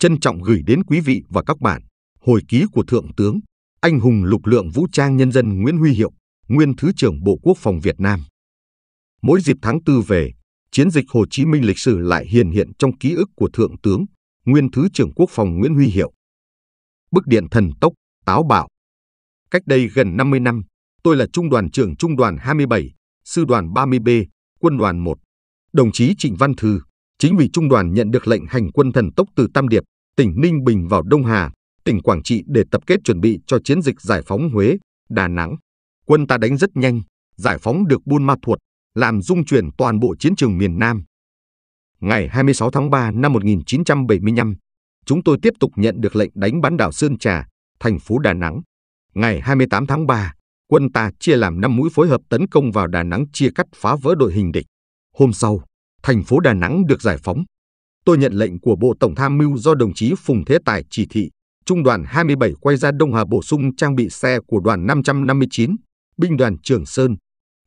trân trọng gửi đến quý vị và các bạn hồi ký của Thượng tướng, anh hùng lực lượng vũ trang nhân dân Nguyễn Huy Hiệu, nguyên Thứ trưởng Bộ Quốc phòng Việt Nam. Mỗi dịp tháng Tư về, chiến dịch Hồ Chí Minh lịch sử lại hiện hiện trong ký ức của Thượng tướng, nguyên Thứ trưởng Quốc phòng Nguyễn Huy Hiệu. Bức điện thần tốc, táo bạo. Cách đây gần 50 năm, tôi là trung đoàn trưởng trung đoàn 27, sư đoàn 30B, quân đoàn 1. Đồng chí Trịnh Văn Thư, chính ủy trung đoàn nhận được lệnh hành quân thần tốc từ Tam Điệp tỉnh Ninh Bình vào Đông Hà, tỉnh Quảng Trị để tập kết chuẩn bị cho chiến dịch giải phóng Huế, Đà Nẵng. Quân ta đánh rất nhanh, giải phóng được Buôn Ma Thuột, làm dung chuyển toàn bộ chiến trường miền Nam. Ngày 26 tháng 3 năm 1975, chúng tôi tiếp tục nhận được lệnh đánh bán đảo Sơn Trà, thành phố Đà Nẵng. Ngày 28 tháng 3, quân ta chia làm 5 mũi phối hợp tấn công vào Đà Nẵng chia cắt phá vỡ đội hình địch. Hôm sau, thành phố Đà Nẵng được giải phóng, tôi nhận lệnh của Bộ Tổng tham mưu do đồng chí Phùng Thế Tài chỉ thị, trung đoàn 27 quay ra Đông Hà bổ sung trang bị xe của đoàn 559, binh đoàn Trường Sơn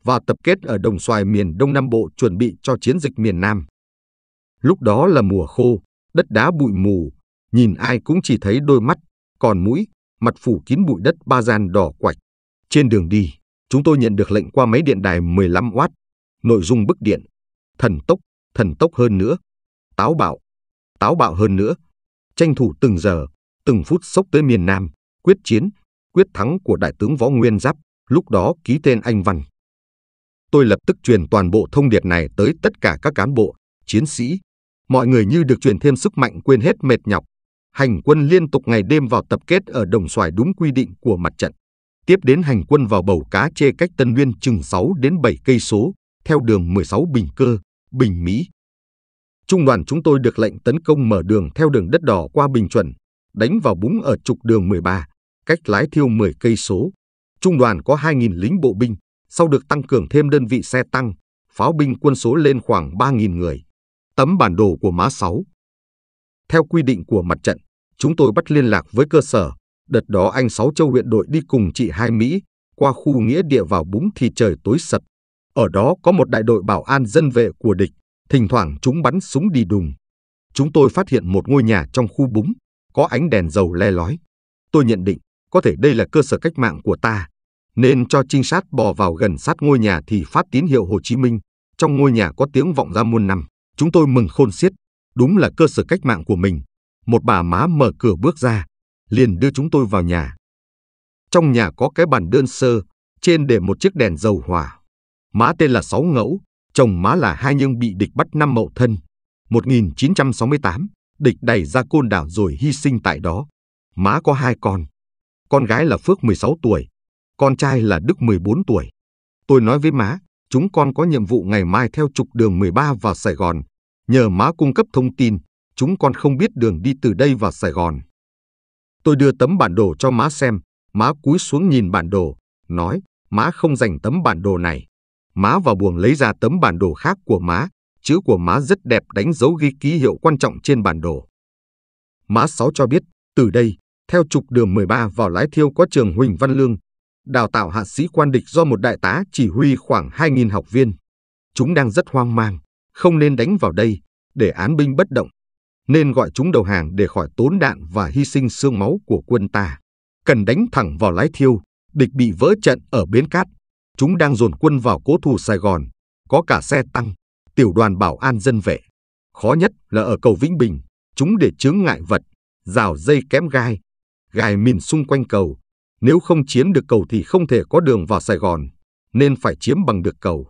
và tập kết ở đồng xoài miền Đông Nam Bộ chuẩn bị cho chiến dịch miền Nam. Lúc đó là mùa khô, đất đá bụi mù, nhìn ai cũng chỉ thấy đôi mắt, còn mũi, mặt phủ kín bụi đất ba gian đỏ quạch. Trên đường đi, chúng tôi nhận được lệnh qua máy điện đài 15W, nội dung bức điện, thần tốc, thần tốc hơn nữa, táo bạo, táo bạo hơn nữa, tranh thủ từng giờ, từng phút sốc tới miền Nam, quyết chiến, quyết thắng của Đại tướng Võ Nguyên Giáp, lúc đó ký tên anh Văn. Tôi lập tức truyền toàn bộ thông điệp này tới tất cả các cán bộ, chiến sĩ. Mọi người như được truyền thêm sức mạnh quên hết mệt nhọc. Hành quân liên tục ngày đêm vào tập kết ở Đồng Xoài đúng quy định của mặt trận. Tiếp đến hành quân vào bầu cá chê cách Tân Nguyên chừng 6 đến 7 cây số, theo đường 16 Bình Cơ, Bình Mỹ, trung đoàn chúng tôi được lệnh tấn công mở đường theo đường đất đỏ qua Bình Chuẩn, đánh vào búng ở trục đường 13, cách lái thiêu 10 cây số. Trung đoàn có 2.000 lính bộ binh, sau được tăng cường thêm đơn vị xe tăng, pháo binh quân số lên khoảng 3.000 người. Tấm bản đồ của má 6. Theo quy định của mặt trận, chúng tôi bắt liên lạc với cơ sở. Đợt đó anh Sáu Châu huyện đội đi cùng chị Hai Mỹ qua khu nghĩa địa vào búng thì trời tối sập. Ở đó có một đại đội bảo an dân vệ của địch. Thỉnh thoảng chúng bắn súng đi đùng. Chúng tôi phát hiện một ngôi nhà trong khu búng, có ánh đèn dầu le lói. Tôi nhận định có thể đây là cơ sở cách mạng của ta, nên cho trinh sát bò vào gần sát ngôi nhà thì phát tín hiệu Hồ Chí Minh. Trong ngôi nhà có tiếng vọng ra muôn năm, chúng tôi mừng khôn xiết, đúng là cơ sở cách mạng của mình. Một bà má mở cửa bước ra, liền đưa chúng tôi vào nhà. Trong nhà có cái bàn đơn sơ, trên để một chiếc đèn dầu hỏa. Má tên là Sáu Ngẫu, chồng má là hai nhưng bị địch bắt năm mậu thân. 1968, địch đẩy ra côn đảo rồi hy sinh tại đó. Má có hai con. Con gái là Phước 16 tuổi, con trai là Đức 14 tuổi. Tôi nói với má, chúng con có nhiệm vụ ngày mai theo trục đường 13 vào Sài Gòn. Nhờ má cung cấp thông tin, chúng con không biết đường đi từ đây vào Sài Gòn. Tôi đưa tấm bản đồ cho má xem, má cúi xuống nhìn bản đồ, nói, má không dành tấm bản đồ này má vào buồng lấy ra tấm bản đồ khác của má, chữ của má rất đẹp đánh dấu ghi ký hiệu quan trọng trên bản đồ. Má sáu cho biết, từ đây, theo trục đường 13 vào lái thiêu có trường Huỳnh Văn Lương, đào tạo hạ sĩ quan địch do một đại tá chỉ huy khoảng 2.000 học viên. Chúng đang rất hoang mang, không nên đánh vào đây, để án binh bất động, nên gọi chúng đầu hàng để khỏi tốn đạn và hy sinh xương máu của quân ta. Cần đánh thẳng vào lái thiêu, địch bị vỡ trận ở bến cát, Chúng đang dồn quân vào cố thủ Sài Gòn, có cả xe tăng, tiểu đoàn bảo an dân vệ. Khó nhất là ở cầu Vĩnh Bình, chúng để chướng ngại vật, rào dây kém gai, gài mìn xung quanh cầu. Nếu không chiếm được cầu thì không thể có đường vào Sài Gòn, nên phải chiếm bằng được cầu.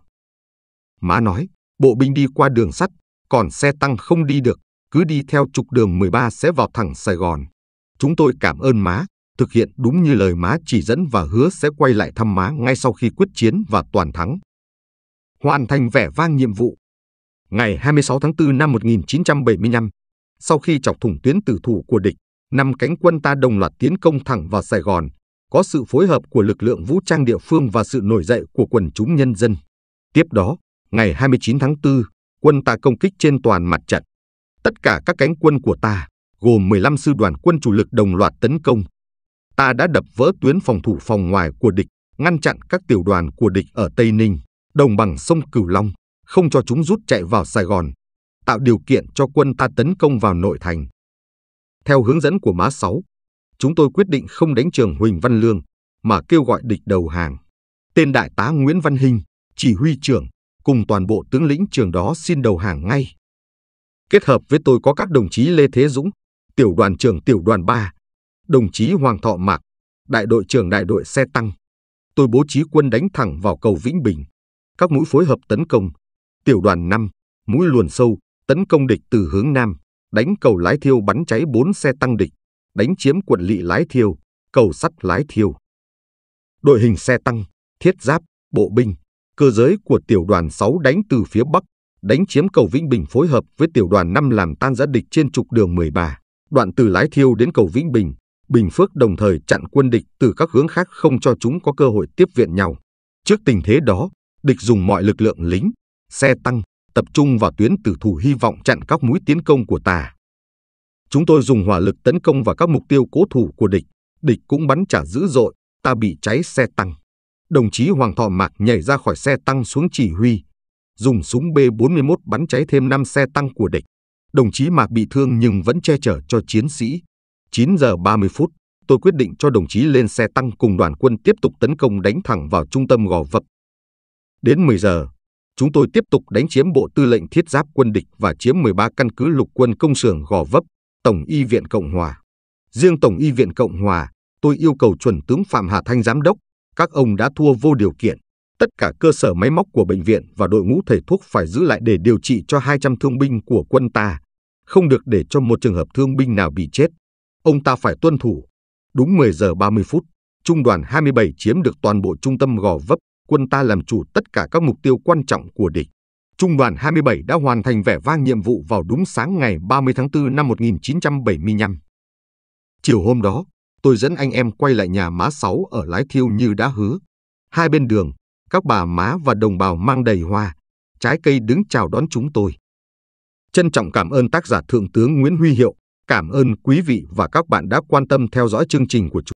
Má nói, bộ binh đi qua đường sắt, còn xe tăng không đi được, cứ đi theo trục đường 13 sẽ vào thẳng Sài Gòn. Chúng tôi cảm ơn má, thực hiện đúng như lời má chỉ dẫn và hứa sẽ quay lại thăm má ngay sau khi quyết chiến và toàn thắng. Hoàn thành vẻ vang nhiệm vụ. Ngày 26 tháng 4 năm 1975, sau khi chọc thủng tuyến tử thủ của địch, năm cánh quân ta đồng loạt tiến công thẳng vào Sài Gòn, có sự phối hợp của lực lượng vũ trang địa phương và sự nổi dậy của quần chúng nhân dân. Tiếp đó, ngày 29 tháng 4, quân ta công kích trên toàn mặt trận. Tất cả các cánh quân của ta, gồm 15 sư đoàn quân chủ lực đồng loạt tấn công, ta đã đập vỡ tuyến phòng thủ phòng ngoài của địch, ngăn chặn các tiểu đoàn của địch ở Tây Ninh, đồng bằng sông Cửu Long, không cho chúng rút chạy vào Sài Gòn, tạo điều kiện cho quân ta tấn công vào nội thành. Theo hướng dẫn của má 6, chúng tôi quyết định không đánh trường Huỳnh Văn Lương, mà kêu gọi địch đầu hàng. Tên đại tá Nguyễn Văn Hinh, chỉ huy trưởng, cùng toàn bộ tướng lĩnh trường đó xin đầu hàng ngay. Kết hợp với tôi có các đồng chí Lê Thế Dũng, tiểu đoàn trưởng tiểu đoàn 3, đồng chí Hoàng Thọ Mạc, đại đội trưởng đại đội xe tăng. Tôi bố trí quân đánh thẳng vào cầu Vĩnh Bình. Các mũi phối hợp tấn công, tiểu đoàn 5, mũi luồn sâu, tấn công địch từ hướng nam, đánh cầu lái thiêu bắn cháy 4 xe tăng địch, đánh chiếm quận lỵ lái thiêu, cầu sắt lái thiêu. Đội hình xe tăng, thiết giáp, bộ binh, cơ giới của tiểu đoàn 6 đánh từ phía bắc, đánh chiếm cầu Vĩnh Bình phối hợp với tiểu đoàn 5 làm tan rã địch trên trục đường 13, đoạn từ lái thiêu đến cầu Vĩnh Bình, Bình Phước đồng thời chặn quân địch từ các hướng khác không cho chúng có cơ hội tiếp viện nhau. Trước tình thế đó, địch dùng mọi lực lượng lính, xe tăng, tập trung vào tuyến tử thủ hy vọng chặn các mũi tiến công của ta. Chúng tôi dùng hỏa lực tấn công vào các mục tiêu cố thủ của địch, địch cũng bắn trả dữ dội, ta bị cháy xe tăng. Đồng chí Hoàng Thọ Mạc nhảy ra khỏi xe tăng xuống chỉ huy, dùng súng B41 bắn cháy thêm 5 xe tăng của địch. Đồng chí Mạc bị thương nhưng vẫn che chở cho chiến sĩ. 9 giờ 30 phút, tôi quyết định cho đồng chí lên xe tăng cùng đoàn quân tiếp tục tấn công đánh thẳng vào trung tâm Gò Vập. Đến 10 giờ, chúng tôi tiếp tục đánh chiếm bộ tư lệnh thiết giáp quân địch và chiếm 13 căn cứ lục quân công xưởng Gò Vấp, Tổng y viện Cộng hòa. Riêng Tổng y viện Cộng hòa, tôi yêu cầu chuẩn tướng Phạm Hà Thanh giám đốc, các ông đã thua vô điều kiện. Tất cả cơ sở máy móc của bệnh viện và đội ngũ thầy thuốc phải giữ lại để điều trị cho 200 thương binh của quân ta, không được để cho một trường hợp thương binh nào bị chết ông ta phải tuân thủ. Đúng 10 giờ 30 phút, trung đoàn 27 chiếm được toàn bộ trung tâm Gò Vấp, quân ta làm chủ tất cả các mục tiêu quan trọng của địch. Trung đoàn 27 đã hoàn thành vẻ vang nhiệm vụ vào đúng sáng ngày 30 tháng 4 năm 1975. Chiều hôm đó, tôi dẫn anh em quay lại nhà má sáu ở Lái Thiêu như đã hứa. Hai bên đường, các bà má và đồng bào mang đầy hoa, trái cây đứng chào đón chúng tôi. Trân trọng cảm ơn tác giả Thượng tướng Nguyễn Huy Hiệu Cảm ơn quý vị và các bạn đã quan tâm theo dõi chương trình của chúng